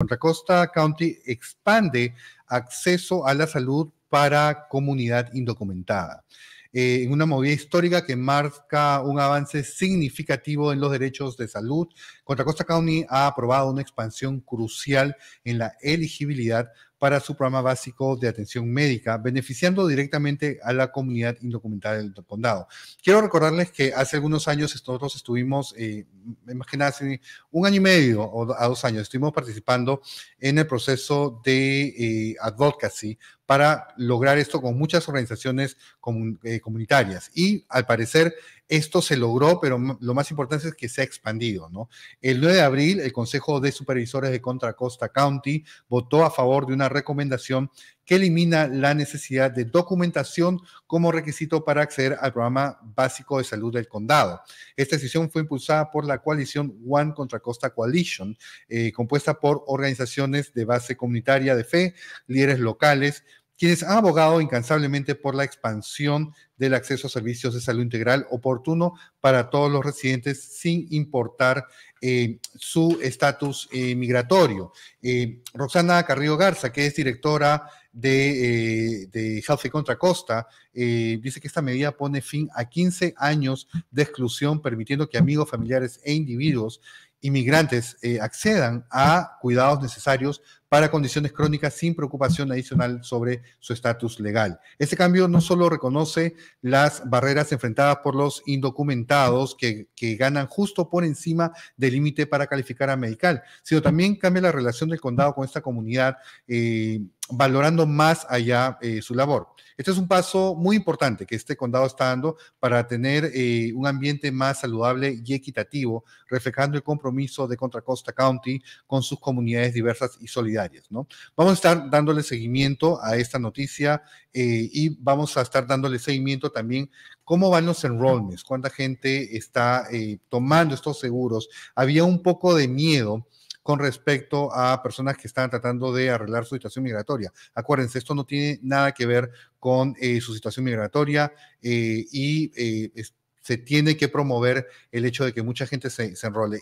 Contra Costa County expande acceso a la salud para comunidad indocumentada. Eh, en una movida histórica que marca un avance significativo en los derechos de salud, Contra Costa County ha aprobado una expansión crucial en la elegibilidad para su programa básico de atención médica, beneficiando directamente a la comunidad indocumentada del condado. Quiero recordarles que hace algunos años nosotros estuvimos, eh, un año y medio o a dos años, estuvimos participando en el proceso de eh, advocacy para lograr esto con muchas organizaciones eh, comunitarias. Y al parecer esto se logró, pero lo más importante es que se ha expandido. ¿no? El 9 de abril, el Consejo de Supervisores de Contra Costa County votó a favor de una recomendación que elimina la necesidad de documentación como requisito para acceder al programa básico de salud del condado. Esta decisión fue impulsada por la coalición One contra Costa Coalition, eh, compuesta por organizaciones de base comunitaria de fe, líderes locales, quienes han abogado incansablemente por la expansión del acceso a servicios de salud integral oportuno para todos los residentes sin importar eh, su estatus eh, migratorio. Eh, Roxana Carrillo Garza, que es directora de, Health Healthy Contra Costa, dice que esta medida pone fin a 15 años de exclusión, permitiendo que amigos, familiares e individuos inmigrantes accedan a cuidados necesarios para condiciones crónicas sin preocupación adicional sobre su estatus legal. Este cambio no solo reconoce las barreras enfrentadas por los indocumentados que, ganan justo por encima del límite para calificar a medical, sino también cambia la relación del condado con esta comunidad. Eh, valorando más allá eh, su labor. Este es un paso muy importante que este condado está dando para tener eh, un ambiente más saludable y equitativo, reflejando el compromiso de Contra Costa County con sus comunidades diversas y solidarias ¿no? Vamos a estar dándole seguimiento a esta noticia eh, y vamos a estar dándole seguimiento también cómo van los enrollments, cuánta gente está eh, tomando estos seguros. Había un poco de miedo con respecto a personas que están tratando de arreglar su situación migratoria. Acuérdense, esto no tiene nada que ver con eh, su situación migratoria y se tiene que promover el hecho de que mucha gente se, se enrole.